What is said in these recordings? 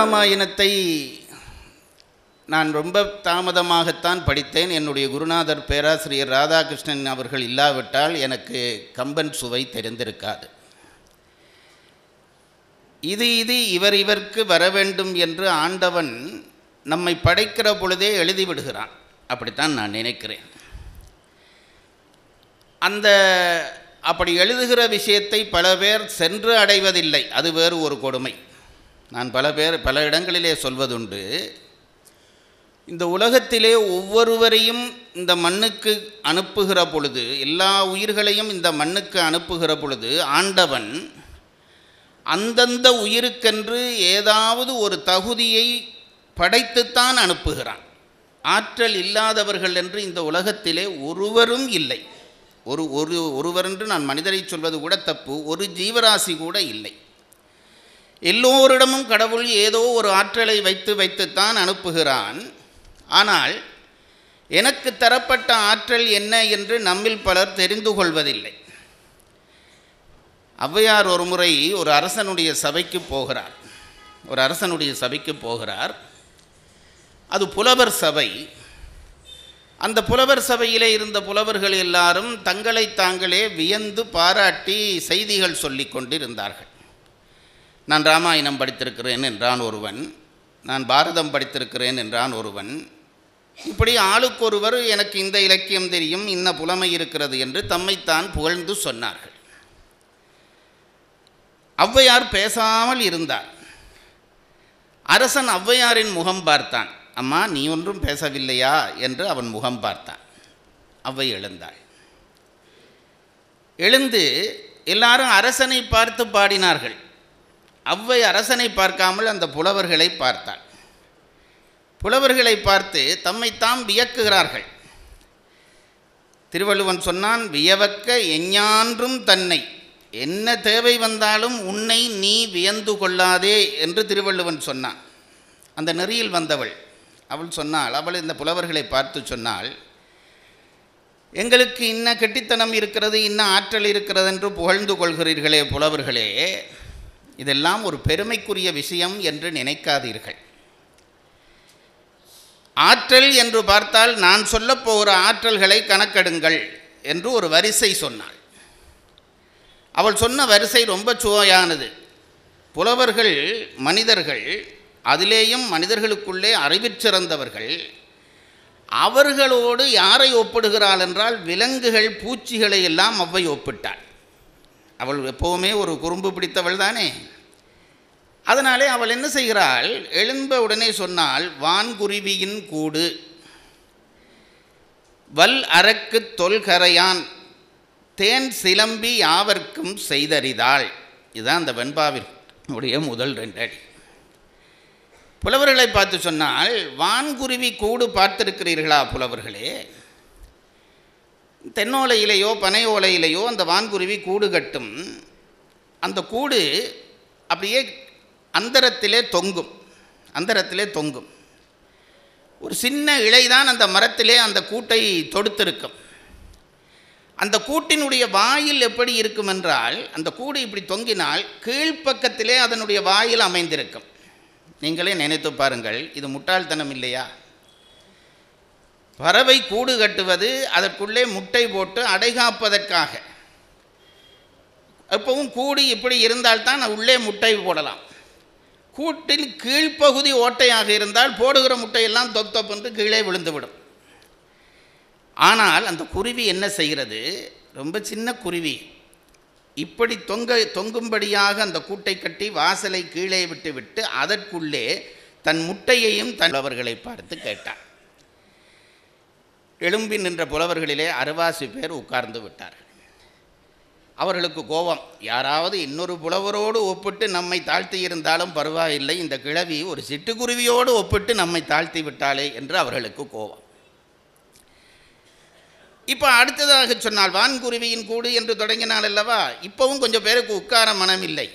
ராமாயணத்தை நான் ரொம்ப தாமதமாகத்தான் படித்தேன் என்னுடைய குருநாதர் பேராசிரியர் ராதாகிருஷ்ணன் அவர்கள் இல்லாவிட்டால் எனக்கு கம்பன் சுவை தெரிந்திருக்காது இது இது இவர் இவருக்கு வர வேண்டும் என்று ஆண்டவன் நம்மை படைக்கிற பொழுதே எழுதிவிடுகிறான் அப்படித்தான் நான் நினைக்கிறேன் அந்த அப்படி எழுதுகிற விஷயத்தை பல பேர் சென்று அடைவதில்லை அது வேறு ஒரு கொடுமை நான் பல பேர் பல இடங்களிலே சொல்வதுண்டு இந்த உலகத்திலே ஒவ்வொருவரையும் இந்த மண்ணுக்கு அனுப்புகிற பொழுது எல்லா உயிர்களையும் இந்த மண்ணுக்கு அனுப்புகிற பொழுது ஆண்டவன் அந்தந்த உயிருக்கென்று ஏதாவது ஒரு தகுதியை படைத்துத்தான் அனுப்புகிறான் ஆற்றல் இல்லாதவர்கள் என்று இந்த உலகத்திலே ஒருவரும் இல்லை ஒரு ஒரு ஒருவரென்று நான் மனிதரை சொல்வது கூட தப்பு ஒரு ஜீவராசி கூட இல்லை எல்லோரிடமும் கடவுள் ஏதோ ஒரு ஆற்றலை வைத்து வைத்துத்தான் அனுப்புகிறான் ஆனால் எனக்கு தரப்பட்ட ஆற்றல் என்ன என்று நம்மில் பலர் தெரிந்து கொள்வதில்லை ஔவையார் ஒரு முறை ஒரு அரசனுடைய சபைக்கு போகிறார் ஒரு அரசனுடைய சபைக்கு போகிறார் அது புலவர் சபை அந்த புலவர் சபையிலே இருந்த புலவர்கள் எல்லாரும் தங்களை தாங்களே வியந்து பாராட்டி செய்திகள் சொல்லி கொண்டிருந்தார்கள் நான் ராமாயணம் படித்திருக்கிறேன் என்றான் ஒருவன் நான் பாரதம் படித்திருக்கிறேன் என்றான் ஒருவன் இப்படி ஆளுக்கொருவர் எனக்கு இந்த இலக்கியம் தெரியும் இன்ன புலமை இருக்கிறது என்று தம்மைத்தான் புகழ்ந்து சொன்னார்கள் ஔவையார் பேசாமல் இருந்தார் அரசன் ஔவையாரின் முகம் பார்த்தான் அம்மா நீ ஒன்றும் பேசவில்லையா என்று அவன் முகம் பார்த்தான் அவ்வை எழுந்தாள் எழுந்து எல்லாரும் அரசனை பார்த்து பாடினார்கள் அவ்வை அரசனை பார்க்காமல் அந்த புலவர்களை பார்த்தாள் புலவர்களை பார்த்து தம்மைத்தாம் வியக்குகிறார்கள் திருவள்ளுவன் சொன்னான் வியவக்க எஞ்ஞான்றும் தன்னை என்ன தேவை வந்தாலும் உன்னை நீ வியந்து கொள்ளாதே என்று திருவள்ளுவன் சொன்னான் அந்த நெறியில் வந்தவள் அவள் சொன்னாள் அவள் இந்த புலவர்களை பார்த்து சொன்னாள் எங்களுக்கு இன்ன கெட்டித்தனம் இருக்கிறது இன்ன ஆற்றல் இருக்கிறது என்று புகழ்ந்து கொள்கிறீர்களே புலவர்களே இதெல்லாம் ஒரு பெருமைக்குரிய விஷயம் என்று நினைக்காதீர்கள் ஆற்றல் என்று பார்த்தால் நான் சொல்லப்போகிற ஆற்றல்களை கணக்கெடுங்கள் என்று ஒரு வரிசை சொன்னாள் அவள் சொன்ன வரிசை ரொம்ப சுவையானது புலவர்கள் மனிதர்கள் அதிலேயும் மனிதர்களுக்குள்ளே அறிவிச்சிறந்தவர்கள் அவர்களோடு யாரை ஒப்பிடுகிறாள் என்றால் விலங்குகள் பூச்சிகளை எல்லாம் அவ்வை ஒப்பிட்டாள் அவள் எப்போவுமே ஒரு குறும்பு பிடித்தவள் தானே அதனாலே அவள் என்ன செய்கிறாள் எழும்ப உடனே சொன்னால் வான்குருவியின் கூடு வல் அரக்கு தொல்கரையான் தேன் சிலம்பி யாவர்க்கும் செய்தறிதாள் இதுதான் அந்த வெண்பாவினுடைய முதல் ரெண்டடி புலவர்களை பார்த்து சொன்னால் வான்குருவி கூடு பார்த்திருக்கிறீர்களா புலவர்களே தென்னோலையிலேயோ பனை ஓலையிலேயோ அந்த வான்குருவி கூடு கட்டும் அந்த கூடு அப்படியே அந்தரத்திலே தொங்கும் அந்தரத்திலே தொங்கும் ஒரு சின்ன இலைதான் அந்த மரத்திலே அந்த கூட்டை தொடுத்திருக்கும் அந்த கூட்டினுடைய வாயில் எப்படி இருக்கும் என்றால் அந்த கூடு இப்படி தொங்கினால் கீழ்ப்பக்கத்திலே அதனுடைய வாயில் அமைந்திருக்கும் நீங்களே நினைத்து பாருங்கள் இது முட்டாள்தனம் இல்லையா பறவை கூடு கட்டுவது அதற்குள்ளே முட்டை போட்டு அடைகாப்பதற்காக எப்பவும் கூடு இப்படி இருந்தால்தான் உள்ளே முட்டை போடலாம் கூட்டின் கீழ்ப்பகுதி ஓட்டையாக இருந்தால் போடுகிற முட்டையெல்லாம் தொப் தொப்பென்று கீழே விழுந்துவிடும் ஆனால் அந்த குருவி என்ன செய்கிறது ரொம்ப சின்ன குருவி இப்படி தொங்க தொங்கும்படியாக அந்த கூட்டை கட்டி வாசலை கீழே விட்டு விட்டு அதற்குள்ளே தன் முட்டையையும் தன் அவர்களை பார்த்து கேட்டார் எழும்பி நின்ற புலவர்களிலே அறுவாசி பேர் உட்கார்ந்து விட்டார்கள் அவர்களுக்கு கோபம் யாராவது இன்னொரு புலவரோடு ஒப்பிட்டு நம்மை தாழ்த்தி இருந்தாலும் பரவாயில்லை இந்த கிழவி ஒரு சிட்டுக்குருவியோடு ஒப்பிட்டு நம்மை தாழ்த்தி விட்டாளே என்று அவர்களுக்கு கோபம் இப்போ அடுத்ததாக சொன்னால் வான்குருவியின் கூடு என்று தொடங்கினால் அல்லவா இப்போவும் கொஞ்சம் பேருக்கு உட்கார மனம் இல்லை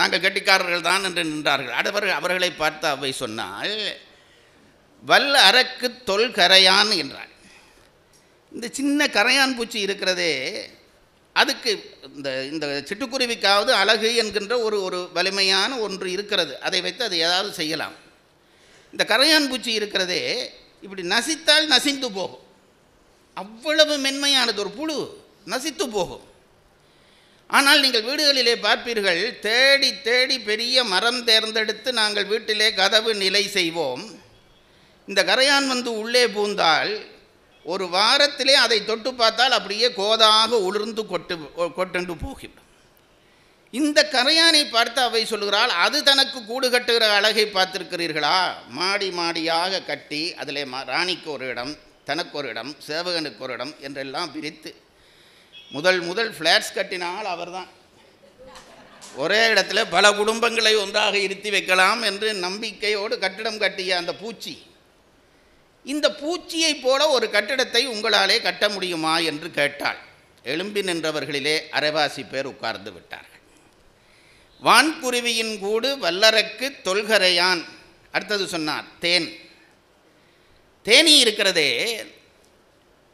நாங்கள் கட்டிக்காரர்கள் தான் என்று நின்றார்கள் அடவர்கள் அவர்களை பார்த்து அவை சொன்னால் வல் அரக்கு தொல்கரையான் என்றார் இந்த சின்ன கரையான் பூச்சி இருக்கிறதே அதுக்கு இந்த இந்த சிட்டுக்குருவிக்காவது அழகு என்கின்ற ஒரு ஒரு வலிமையான ஒன்று இருக்கிறது அதை வைத்து அது ஏதாவது செய்யலாம் இந்த கரையான் பூச்சி இருக்கிறதே இப்படி நசித்தால் நசிந்து போகும் அவ்வளவு மென்மையானது ஒரு புழு நசித்து போகும் ஆனால் நீங்கள் வீடுகளிலே பார்ப்பீர்கள் தேடி தேடி பெரிய மரம் தேர்ந்தெடுத்து நாங்கள் வீட்டிலே கதவு நிலை செய்வோம் இந்த கரையான் வந்து உள்ளே பூந்தால் ஒரு வாரத்திலே அதை தொட்டு பார்த்தால் அப்படியே கோதாக உளிர்ந்து கொட்டு கொட்டண்டு போகிவிடும் இந்த கரையானை பார்த்து அவை சொல்கிறாள் அது தனக்கு கூடு கட்டுகிற அழகை பார்த்துருக்கிறீர்களா மாடி மாடியாக கட்டி அதில் ராணிக்கு ஒரு இடம் தனக்கு ஒரு இடம் சேவகனுக்கு ஒரு இடம் என்றெல்லாம் பிரித்து முதல் முதல் ஃப்ளாட்ஸ் கட்டினால் அவர்தான் ஒரே இடத்துல பல குடும்பங்களை ஒன்றாக இருத்தி வைக்கலாம் என்று நம்பிக்கையோடு கட்டிடம் கட்டிய அந்த பூச்சி இந்த பூச்சியை போல ஒரு கட்டிடத்தை உங்களாலே கட்ட முடியுமா என்று கேட்டாள் எழும்பி நின்றவர்களிலே அரைவாசி பேர் உட்கார்ந்து விட்டார்கள் வான்குருவியின் கூடு வல்லரக்கு தொல்கரையான் அடுத்தது சொன்னார் தேன் தேனி இருக்கிறதே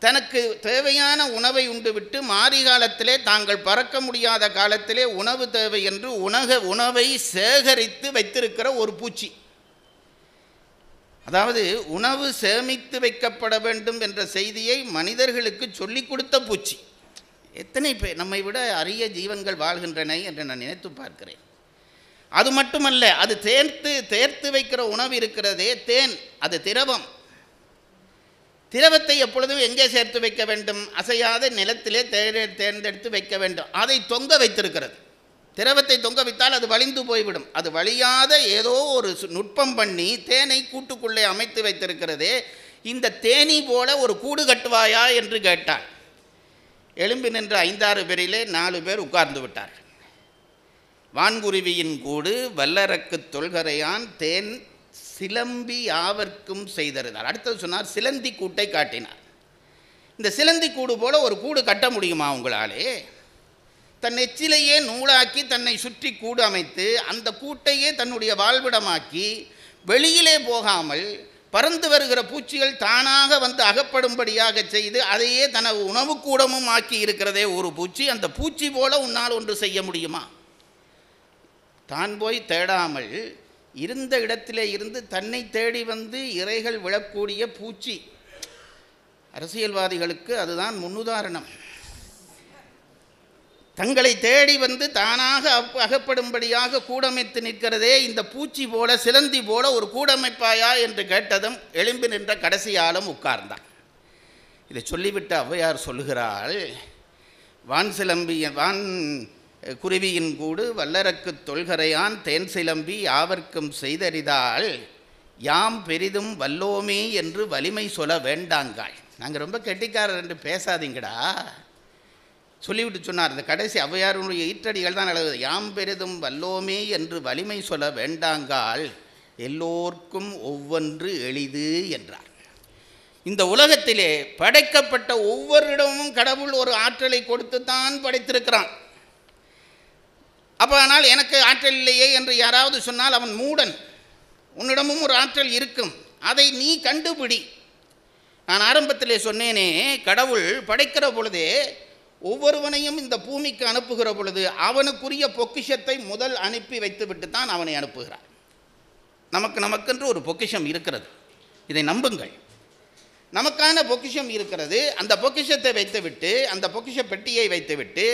தனக்கு தேவையான உணவை உண்டுவிட்டு மாறி காலத்திலே தாங்கள் பறக்க முடியாத காலத்திலே உணவு தேவை என்று உணக உணவை சேகரித்து வைத்திருக்கிற ஒரு பூச்சி அதாவது உணவு சேமித்து வைக்கப்பட வேண்டும் என்ற செய்தியை மனிதர்களுக்கு சொல்லி கொடுத்த பூச்சி எத்தனை பேர் நம்மை விட அரிய ஜீவன்கள் வாழ்கின்றன என்று நான் நினைத்து பார்க்கிறேன் அது மட்டுமல்ல அது தேர்த்து தேர்த்து வைக்கிற உணவு இருக்கிறதே தேன் அது திரவம் திரவத்தை எப்பொழுதும் எங்கே சேர்த்து வைக்க வேண்டும் அசையாத நிலத்திலே தேர்ந்தெடுத்து வைக்க வேண்டும் அதை தொங்க வைத்திருக்கிறது திரவத்தை தொங்க வைத்தால் அது வலிந்து போய்விடும் அது வழியாத ஏதோ ஒரு நுட்பம் பண்ணி தேனை கூட்டுக்குள்ளே அமைத்து வைத்திருக்கிறதே இந்த தேனி போல ஒரு கூடு கட்டுவாயா என்று கேட்டாள் எலும்பி நின்ற ஐந்தாறு பேரிலே நாலு பேர் உட்கார்ந்து விட்டார்கள் வான்குருவியின் கூடு வல்லரக்கு தொல்கரையான் தேன் சிலம்பி யாவர்க்கும் செய்திருந்தார் அடுத்தது சொன்னார் சிலந்தி கூட்டை காட்டினார் இந்த சிலந்தி கூடு போல் ஒரு கூடு கட்ட முடியுமா உங்களாலே தன் எச்சிலையே நூலாக்கி தன்னை சுற்றி கூடு அமைத்து அந்த கூட்டையே தன்னுடைய வாழ்விடமாக்கி வெளியிலே போகாமல் பறந்து வருகிற பூச்சிகள் தானாக வந்து அகப்படும்படியாக செய்து அதையே தனது உணவுக்கூடமும் ஆக்கி இருக்கிறதே ஒரு பூச்சி அந்த பூச்சி போல உன்னால் ஒன்று செய்ய முடியுமா தான் போய் தேடாமல் இருந்த இடத்திலே இருந்து தன்னை தேடி வந்து இறைகள் விழக்கூடிய பூச்சி அரசியல்வாதிகளுக்கு அதுதான் முன்னுதாரணம் தங்களை தேடி வந்து தானாக அப் அகப்படும்படியாக கூடமைத்து நிற்கிறதே இந்த பூச்சி போல சிலந்தி போல ஒரு கூடமைப்பாயா என்று கேட்டதும் எழும்பி நின்ற கடைசி ஆளும் உட்கார்ந்தான் இதை சொல்லிவிட்டு ஔவையார் சொல்லுகிறாள் வான் சிலம்பிய வான் குருவியின் கூடு வல்லரக்கு தொல்கரையான் தேன் சிலம்பி யாவர்க்கும் செய்தறிதால் யாம் பெரிதும் வல்லோமே என்று வலிமை சொல்ல வேண்டாங்காய் நாங்கள் ரொம்ப கெட்டிக்காரர் என்று பேசாதீங்கடா சொல்லிவிட்டு சொன்னார் இந்த கடைசி ஔவையாருடைய ஈற்றடிகள் தான் நல்லது யாம் பெரிதும் வல்லோமே என்று வலிமை சொல்ல வேண்டாங்கால் எல்லோர்க்கும் ஒவ்வொன்று எளிது என்றார் இந்த உலகத்திலே படைக்கப்பட்ட ஒவ்வொருடமும் கடவுள் ஒரு ஆற்றலை கொடுத்து தான் படைத்திருக்கிறான் அப்போ ஆனால் எனக்கு ஆற்றல் இல்லையே என்று யாராவது சொன்னால் அவன் மூடன் உன்னிடமும் ஒரு ஆற்றல் இருக்கும் அதை நீ கண்டுபிடி நான் ஆரம்பத்திலே சொன்னேனே கடவுள் படைக்கிற பொழுதே ஒவ்வொருவனையும் இந்த பூமிக்கு அனுப்புகிற பொழுது அவனுக்குரிய பொக்கிஷத்தை முதல் அனுப்பி வைத்துவிட்டு தான் அவனை அனுப்புகிறார் நமக்கு நமக்கென்று ஒரு பொக்கிஷம் இருக்கிறது இதை நம்புங்கள் நமக்கான பொக்கிஷம் இருக்கிறது அந்த பொக்கிஷத்தை வைத்துவிட்டு அந்த பொக்கிஷ பெட்டியை வைத்துவிட்டு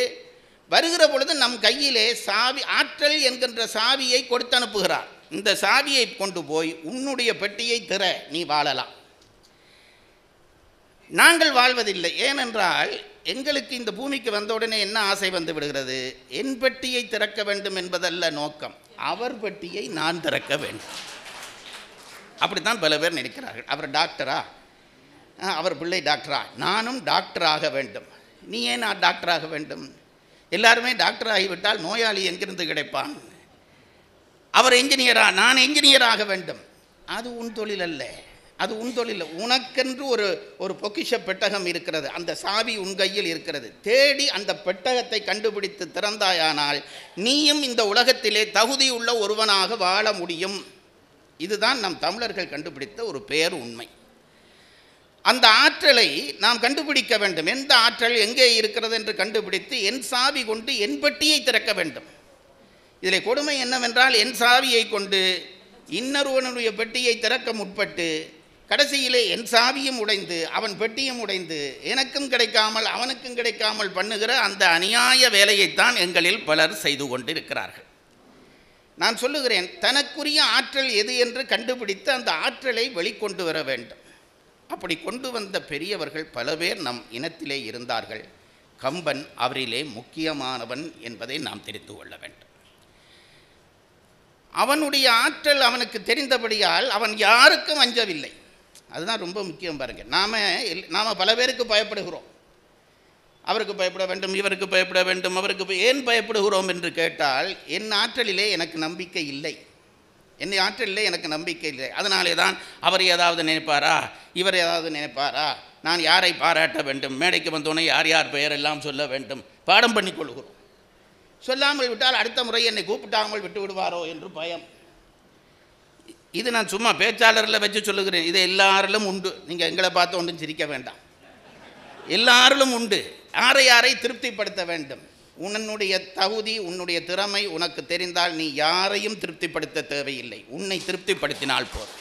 வருகிற பொழுது நம் கையிலே சாவி ஆற்றல் என்கின்ற சாவியை கொடுத்து அனுப்புகிறார் இந்த சாவியை கொண்டு போய் உன்னுடைய பெட்டியை திற நீ வாழலாம் நாங்கள் வாழ்வதில்லை ஏனென்றால் எங்களுக்கு இந்த பூமிக்கு வந்த உடனே என்ன ஆசை வந்து விடுகிறது என் பெட்டியை திறக்க வேண்டும் என்பதல்ல நோக்கம் அவர் பெட்டியை நான் திறக்க வேண்டும் அப்படித்தான் பல பேர் நினைக்கிறார்கள் அவர் டாக்டரா அவர் பிள்ளை டாக்டரா நானும் டாக்டராக வேண்டும் நீ ஏன் நான் டாக்டராக வேண்டும் எல்லாருமே டாக்டர் ஆகிவிட்டால் நோயாளி எங்கிருந்து கிடைப்பான் அவர் என்ஜினியரா நான் என்ஜினியராக வேண்டும் அது உன் தொழில் அல்ல அது உன் தொழில் உனக்கென்று ஒரு ஒரு பொக்கிஷ பெட்டகம் இருக்கிறது அந்த சாவி உன் கையில் இருக்கிறது தேடி அந்த பெட்டகத்தை கண்டுபிடித்து திறந்தாயானால் நீயும் இந்த உலகத்திலே தகுதியுள்ள ஒருவனாக வாழ முடியும் இதுதான் நம் தமிழர்கள் கண்டுபிடித்த ஒரு பேர் உண்மை அந்த ஆற்றலை நாம் கண்டுபிடிக்க வேண்டும் எந்த ஆற்றல் எங்கே இருக்கிறது என்று கண்டுபிடித்து என் சாவி கொண்டு என் பெட்டியை திறக்க வேண்டும் இதில் கொடுமை என்னவென்றால் என் சாவியை கொண்டு இன்னொருவனுடைய பெட்டியை திறக்க முற்பட்டு கடைசியிலே என் சாவியும் உடைந்து அவன் பெட்டியும் உடைந்து எனக்கும் கிடைக்காமல் அவனுக்கும் கிடைக்காமல் பண்ணுகிற அந்த அநியாய வேலையைத்தான் எங்களில் பலர் செய்து கொண்டிருக்கிறார்கள் நான் சொல்லுகிறேன் தனக்குரிய ஆற்றல் எது என்று கண்டுபிடித்து அந்த ஆற்றலை வெளிக்கொண்டு வர வேண்டும் அப்படி கொண்டு வந்த பெரியவர்கள் பல பேர் நம் இனத்திலே இருந்தார்கள் கம்பன் அவரிலே முக்கியமானவன் என்பதை நாம் தெரிந்து கொள்ள வேண்டும் அவனுடைய ஆற்றல் அவனுக்கு தெரிந்தபடியால் அவன் யாருக்கும் அஞ்சவில்லை அதுதான் ரொம்ப முக்கியம் பாருங்கள் நாம் எல் நாம் பல பேருக்கு பயப்படுகிறோம் அவருக்கு பயப்பட வேண்டும் இவருக்கு பயப்பட வேண்டும் அவருக்கு ஏன் பயப்படுகிறோம் என்று கேட்டால் என் ஆற்றலிலே எனக்கு நம்பிக்கை இல்லை என் ஆற்றலிலே எனக்கு நம்பிக்கை இல்லை அதனாலே தான் அவர் ஏதாவது நினைப்பாரா இவர் ஏதாவது நினைப்பாரா நான் யாரை பாராட்ட வேண்டும் மேடைக்கு வந்தோன்னே யார் யார் பெயர் எல்லாம் சொல்ல வேண்டும் பாடம் பண்ணி கொள்கிறோம் சொல்லாமல் விட்டால் அடுத்த முறை என்னை கூப்பிட்டாமல் விட்டு விடுவாரோ என்று பயம் இது நான் சும்மா பேச்சாளரில் வச்சு சொல்லுகிறேன் இது எல்லாரிலும் உண்டு நீங்கள் எங்களை பார்த்து ஒன்றும் சிரிக்க வேண்டாம் எல்லாரிலும் உண்டு யாரை யாரை திருப்திப்படுத்த வேண்டும் உன்னுடைய தகுதி உன்னுடைய திறமை உனக்கு தெரிந்தால் நீ யாரையும் திருப்திப்படுத்த தேவையில்லை உன்னை திருப்திப்படுத்தினால் போதும்